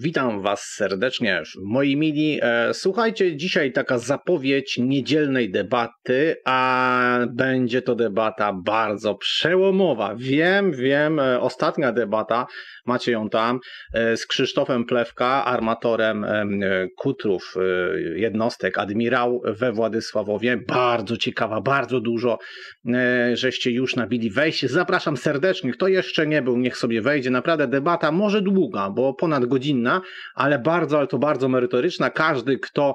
Witam Was serdecznie, w moi mili. E, słuchajcie, dzisiaj taka zapowiedź niedzielnej debaty, a będzie to debata bardzo przełomowa. Wiem, wiem, e, ostatnia debata, macie ją tam, e, z Krzysztofem Plewka, armatorem kutrów jednostek Admirał we Władysławowie. Bardzo ciekawa, bardzo dużo żeście już nabili wejście. Zapraszam serdecznie, kto jeszcze nie był, niech sobie wejdzie. Naprawdę debata może długa, bo ponad godzinna ale bardzo, ale to bardzo merytoryczna. Każdy, kto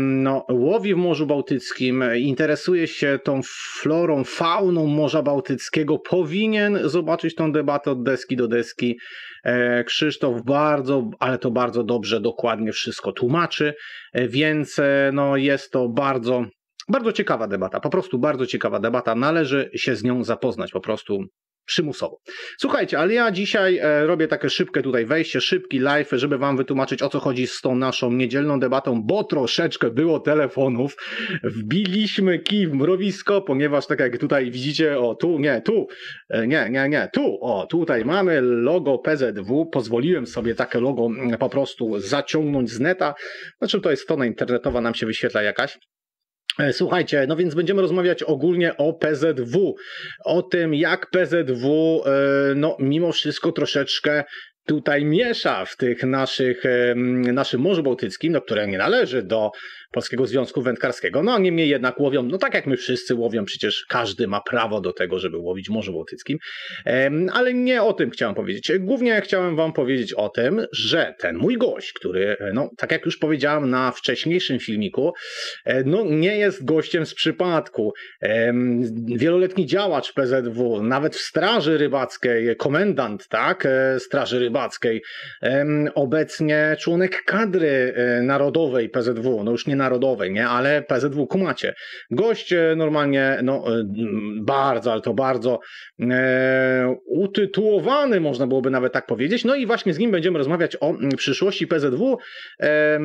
no, łowi w Morzu Bałtyckim, interesuje się tą florą, fauną Morza Bałtyckiego, powinien zobaczyć tą debatę od deski do deski. E, Krzysztof bardzo, ale to bardzo dobrze, dokładnie wszystko tłumaczy, e, więc e, no, jest to bardzo, bardzo ciekawa debata, po prostu bardzo ciekawa debata, należy się z nią zapoznać, po prostu przymusowo. Słuchajcie, ale ja dzisiaj e, robię takie szybkie tutaj wejście, szybki live, żeby wam wytłumaczyć o co chodzi z tą naszą niedzielną debatą, bo troszeczkę było telefonów. Wbiliśmy kij w mrowisko, ponieważ tak jak tutaj widzicie, o tu, nie, tu, e, nie, nie, nie, tu, o tutaj mamy logo PZW, pozwoliłem sobie takie logo mm, po prostu zaciągnąć z neta, znaczy to jest strona internetowa, nam się wyświetla jakaś, E, słuchajcie, no więc będziemy rozmawiać ogólnie o PZW, o tym jak PZW e, no mimo wszystko troszeczkę tutaj miesza w tych naszych, naszym Morzu Bałtyckim, no, które nie należy do Polskiego Związku Wędkarskiego. No niemniej jednak łowią, no tak jak my wszyscy łowią, przecież każdy ma prawo do tego, żeby łowić w Morzu Bałtyckim. Ale nie o tym chciałem powiedzieć. Głównie chciałem wam powiedzieć o tym, że ten mój gość, który, no tak jak już powiedziałem na wcześniejszym filmiku, e, no nie jest gościem z przypadku. Wieloletni działacz PZW, nawet w Straży Rybackiej, komendant, tak, e, Straży Rybackiej, Rybackiej, obecnie członek kadry e, narodowej PZW, no już nie narodowej, nie, ale PZW, kumacie. Gość e, normalnie, no e, bardzo, ale to bardzo e, utytułowany, można byłoby nawet tak powiedzieć, no i właśnie z nim będziemy rozmawiać o mm, przyszłości PZW, e,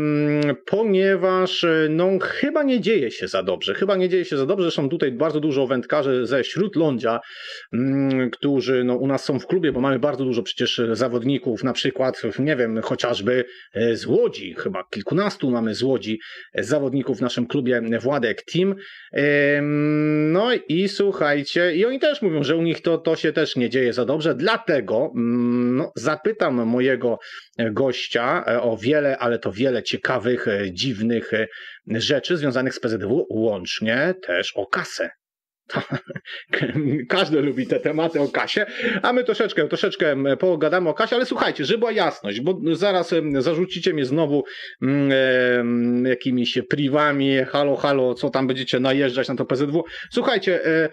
ponieważ no chyba nie dzieje się za dobrze, chyba nie dzieje się za dobrze, zresztą tutaj bardzo dużo wędkarzy ze Śródlądzia, m, mm, którzy no, u nas są w klubie, bo mamy bardzo dużo przecież zawodników, na przykład, nie wiem, chociażby e, z Łodzi, chyba kilkunastu mamy z Łodzi e, zawodników w naszym klubie e, Władek Team. No i słuchajcie, i oni też mówią, że u nich to, to się też nie dzieje za dobrze, dlatego mm, no, zapytam mojego gościa o wiele, ale to wiele ciekawych, dziwnych rzeczy związanych z PZW, łącznie też o kasę. Każdy lubi te tematy o kasie, a my troszeczkę, troszeczkę pogadamy o kasie, ale słuchajcie, żeby była jasność, bo zaraz zarzucicie mnie znowu mm, jakimiś privami, halo, halo, co tam będziecie najeżdżać na to PZW. Słuchajcie, e,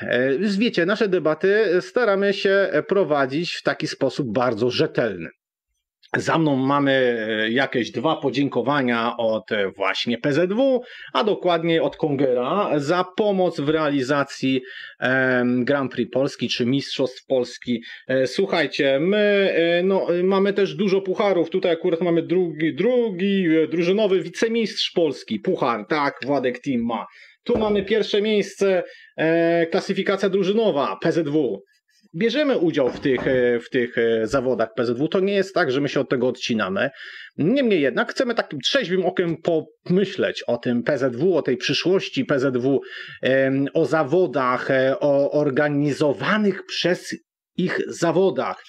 e, wiecie, nasze debaty staramy się prowadzić w taki sposób bardzo rzetelny. Za mną mamy e, jakieś dwa podziękowania od e, właśnie PZW, a dokładnie od Kongera za pomoc w realizacji Grand Prix Polski czy Mistrzostw Polski. E, słuchajcie, my no, mamy też dużo pucharów. Tutaj akurat mamy drugi, drugi drużynowy wicemistrz Polski. Puchar, tak, Władek Team ma. Tu mamy pierwsze miejsce, klasyfikacja drużynowa PZW bierzemy udział w tych, e, w tych e, zawodach PZW. To nie jest tak, że my się od tego odcinamy. Niemniej jednak chcemy takim trzeźwym okiem pomyśleć o tym PZW, o tej przyszłości PZW, o zawodach, e, o organizowanych przez ich zawodach.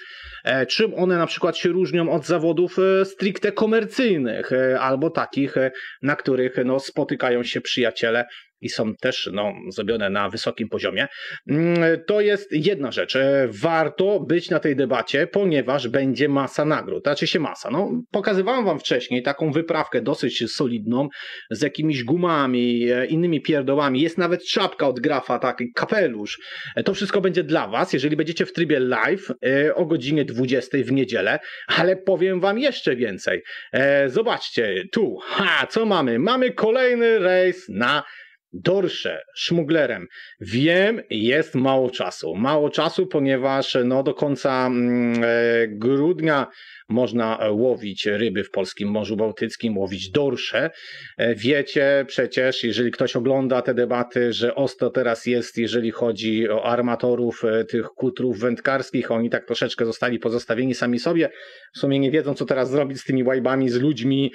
Czym one na przykład się różnią od zawodów stricte komercyjnych albo takich, na których no, spotykają się przyjaciele i są też no, zrobione na wysokim poziomie. Mm, to jest jedna rzecz. E, warto być na tej debacie, ponieważ będzie masa nagród. Znaczy się masa. No, pokazywałem wam wcześniej taką wyprawkę dosyć solidną z jakimiś gumami, e, innymi pierdołami. Jest nawet czapka od grafa, taki kapelusz. E, to wszystko będzie dla was, jeżeli będziecie w trybie live o godzinie 20 w niedzielę, ale powiem wam jeszcze więcej. Zobaczcie, tu, ha, co mamy? Mamy kolejny rejs na Dorsze szmuglerem. Wiem, jest mało czasu. Mało czasu, ponieważ no, do końca mm, e, grudnia można e, łowić ryby w polskim Morzu Bałtyckim, łowić dorsze. E, wiecie przecież, jeżeli ktoś ogląda te debaty, że ostro teraz jest, jeżeli chodzi o armatorów e, tych kutrów wędkarskich, oni tak troszeczkę zostali pozostawieni sami sobie. W sumie nie wiedzą, co teraz zrobić z tymi łajbami, z ludźmi,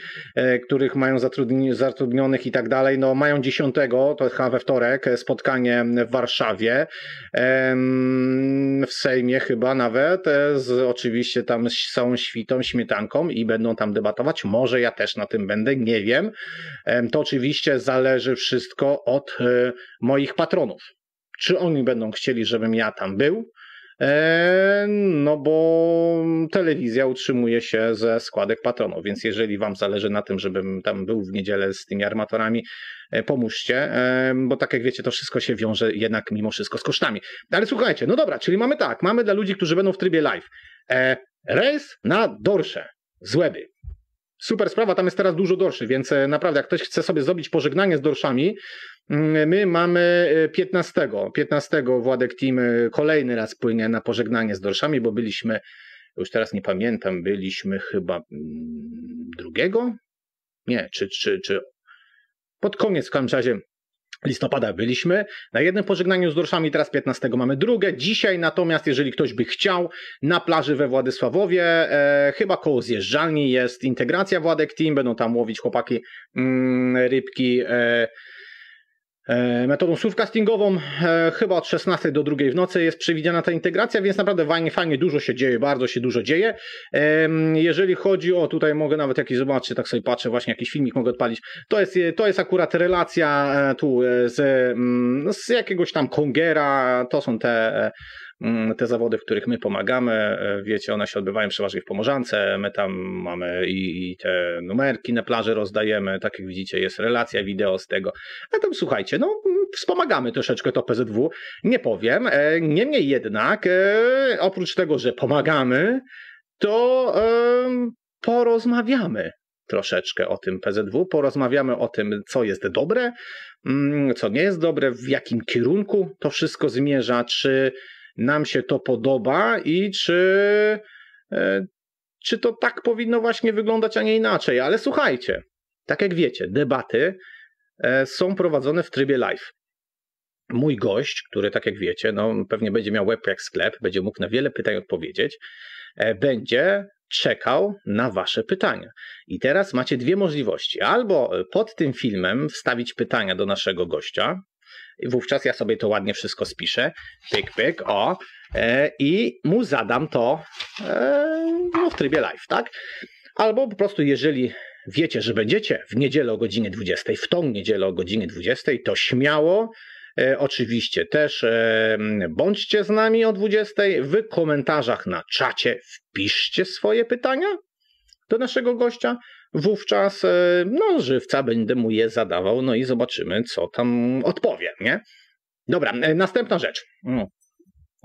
których mają zatrudni zatrudnionych i tak dalej. No mają 10, to chyba we wtorek, spotkanie w Warszawie, w Sejmie chyba nawet, z, oczywiście tam z całą tą śmietanką i będą tam debatować. Może ja też na tym będę, nie wiem. To oczywiście zależy wszystko od e, moich patronów. Czy oni będą chcieli, żebym ja tam był? E, no bo telewizja utrzymuje się ze składek patronów, więc jeżeli Wam zależy na tym, żebym tam był w niedzielę z tymi armatorami, e, pomóżcie, bo tak jak wiecie, to wszystko się wiąże jednak mimo wszystko z kosztami. Ale słuchajcie, no dobra, czyli mamy tak, mamy dla ludzi, którzy będą w trybie live rejs na dorsze z łeby. Super sprawa, tam jest teraz dużo dorszy, więc e, naprawdę jak ktoś chce sobie zrobić pożegnanie z dorszami, mm, my mamy 15, e, 15 Władek Team e, kolejny raz płynie na pożegnanie z dorszami, bo byliśmy, już teraz nie pamiętam, byliśmy chyba mm, drugiego? Nie, czy, czy, czy pod koniec w każdym razie listopada byliśmy. Na jednym pożegnaniu z Dorszami, teraz 15 mamy drugie. Dzisiaj natomiast, jeżeli ktoś by chciał, na plaży we Władysławowie, e, chyba koło zjeżdżalni jest integracja Władek Team, będą tam łowić chłopaki mm, rybki. E, E, metodą surfcastingową. E, chyba od 16 do 2 w nocy jest przewidziana ta integracja, więc naprawdę fajnie, fajnie dużo się dzieje, bardzo się dużo dzieje. Jeżeli chodzi o, tutaj mogę nawet jakiś zobaczyć, tak sobie patrzę, właśnie jakiś filmik mogę odpalić. To jest, to jest akurat relacja e, tu z, mm, z jakiegoś tam Kongera, to są te Mm, te zawody, w których my pomagamy, e, wiecie, one się odbywają przeważnie w Pomorzance, my tam mamy i, i te numerki na plaży rozdajemy, tak jak widzicie jest relacja wideo z tego, a tam słuchajcie, no mm, wspomagamy troszeczkę to PZW, nie powiem, e, niemniej jednak e, oprócz tego, że pomagamy, to porozmawiamy troszeczkę o tym PZW, porozmawiamy o tym, co jest dobre, mm, co nie jest dobre, w jakim kierunku to wszystko zmierza, czy nam się to podoba i czy, e, czy to tak powinno właśnie wyglądać, a nie inaczej. Ale słuchajcie, tak jak wiecie, debaty e, są prowadzone w trybie live. Mój gość, który tak jak wiecie, no, pewnie będzie miał łeb jak sklep, będzie mógł na wiele pytań odpowiedzieć, e, będzie czekał na Wasze pytania. I teraz macie dwie możliwości. Albo pod tym filmem wstawić pytania do naszego gościa, wówczas ja sobie to ładnie wszystko spiszę. Pyk, pyk, o. E, I mu zadam to e, no, w trybie live, tak? Albo po prostu, jeżeli wiecie, że będziecie w niedzielę o godzinie 20, w tą niedzielę o godzinie 20, to śmiało. E, oczywiście też e, bądźcie z nami o 20. W komentarzach na czacie wpiszcie swoje pytania do naszego gościa wówczas e, no, żywca będę mu je zadawał, no i zobaczymy, co tam odpowie, nie? Dobra, e, następna rzecz.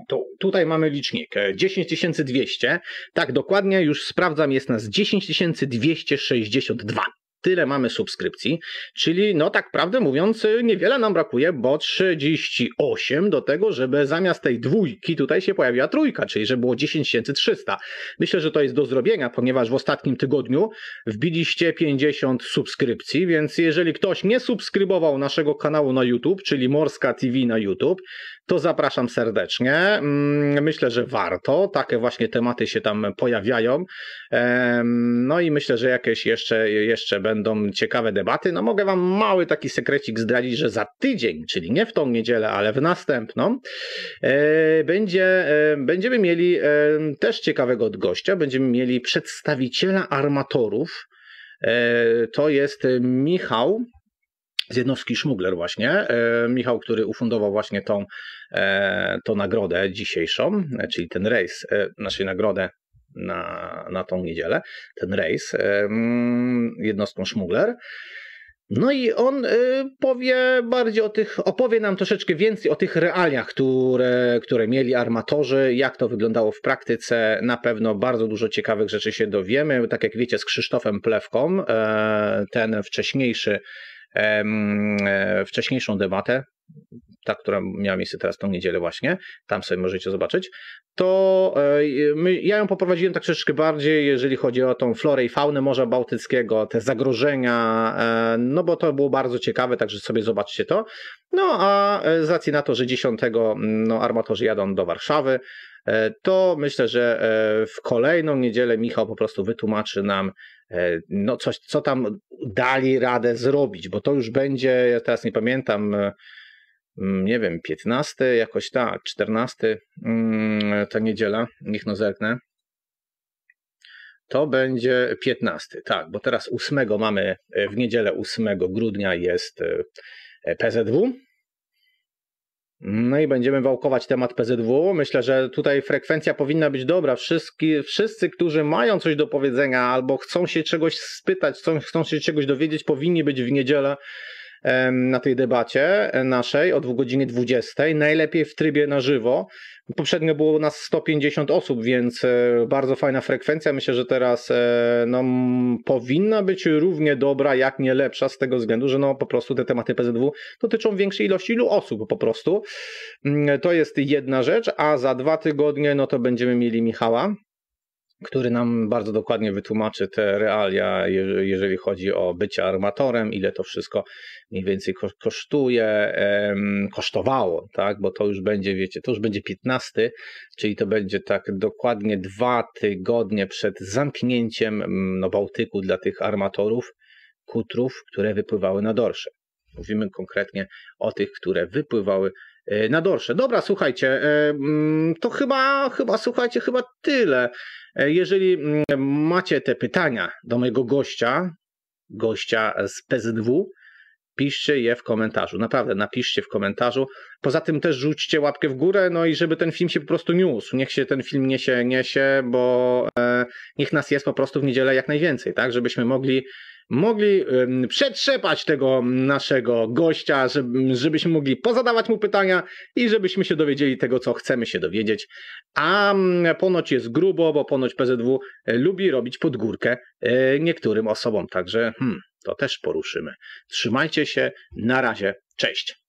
Tu, tutaj mamy licznik 10200. E, tak, dokładnie już sprawdzam, jest nas 10262 tyle mamy subskrypcji, czyli no tak prawdę mówiąc niewiele nam brakuje, bo 38 do tego, żeby zamiast tej dwójki tutaj się pojawiła trójka, czyli że było 10 300. Myślę, że to jest do zrobienia, ponieważ w ostatnim tygodniu wbiliście 50 subskrypcji, więc jeżeli ktoś nie subskrybował naszego kanału na YouTube, czyli Morska TV na YouTube, to zapraszam serdecznie. Mm, myślę, że warto. Takie właśnie tematy się tam pojawiają. No i myślę, że jakieś jeszcze, jeszcze będą ciekawe debaty. No mogę Wam mały taki sekrecik zdradzić, że za tydzień, czyli nie w tą niedzielę, ale w następną, e, będzie, e, będziemy mieli e, też ciekawego gościa. Będziemy mieli przedstawiciela armatorów. To jest Michał Zjednowski Szmugler właśnie, e, Michał, który ufundował właśnie tą, e, tą nagrodę dzisiejszą, e, czyli ten rejs, naszej znaczy nagrodę na, na tą niedzielę, ten rejs mm, jednostką Szmugler. No i on powie bardziej o tych, opowie nam troszeczkę więcej o tych realiach, które, które mieli armatorzy, jak to wyglądało w praktyce. Na pewno bardzo dużo ciekawych rzeczy się dowiemy. Tak jak wiecie, z Krzysztofem Plewką, ten wcześniejszy E, wcześniejszą debatę, ta, która miała miejsce teraz tą niedzielę właśnie, tam sobie możecie zobaczyć, to e, ja ją poprowadziłem tak troszeczkę bardziej, jeżeli chodzi o tą florę i faunę Morza Bałtyckiego, te zagrożenia, e, no bo to było bardzo ciekawe, także sobie zobaczcie to. No a z racji na to, że 10 mm, no, armatorzy jadą do Warszawy, to myślę, że w kolejną niedzielę Michał po prostu wytłumaczy nam, E, no coś, co tam dali radę zrobić, bo to już będzie, ja teraz nie pamiętam, e, mm, nie wiem, 15, jakoś tak, 14, mm, ta niedziela, niech no zerknę. To będzie 15, tak, bo teraz 8 mamy, e, w niedzielę 8 grudnia jest PZW, no i będziemy wałkować temat PZW. Myślę, że tutaj frekwencja powinna być dobra. Wszyscy, wszyscy którzy mają coś do powiedzenia albo chcą się czegoś spytać, chcą, chcą się czegoś dowiedzieć, powinni być w niedzielę na tej debacie naszej o godzinie 20. Najlepiej w trybie na żywo. Poprzednio było nas 150 osób, więc e, bardzo fajna frekwencja. Myślę, że teraz e, no, powinna być równie dobra, jak nie lepsza, z tego względu, że no, po prostu te tematy PZW dotyczą większej ilości osób po prostu. Mm, to jest jedna rzecz, a za dwa tygodnie no to będziemy mieli Michała który nam bardzo dokładnie wytłumaczy te realia, jeżeli chodzi o bycie armatorem, ile to wszystko mniej więcej kosztuje, kosztowało, tak? Bo to już będzie, wiecie, to już będzie 15, czyli to będzie tak dokładnie dwa tygodnie przed zamknięciem mm, no, Bałtyku dla tych armatorów, kutrów, które wypływały na dorsze. Mówimy konkretnie o tych, które wypływały E, na dorsze. Dobra, słuchajcie, e, mm, to chyba, chyba, słuchajcie, chyba tyle. E, jeżeli mm, macie te pytania do mojego gościa, gościa z PZW, piszcie je w komentarzu. Naprawdę, napiszcie w komentarzu. Poza tym też rzućcie łapkę w górę, no i żeby ten film się po prostu niósł. Niech się ten film niesie, niesie, bo e, niech nas jest po prostu w niedzielę jak najwięcej, tak? Żebyśmy mogli mogli przetrzepać tego naszego gościa, żebyśmy mogli pozadawać mu pytania i żebyśmy się dowiedzieli tego, co chcemy się dowiedzieć. A ponoć jest grubo, bo ponoć PZW e, lubi robić pod górkę e, niektórym osobom, także hmm, to też poruszymy. Trzymajcie się, na razie, cześć.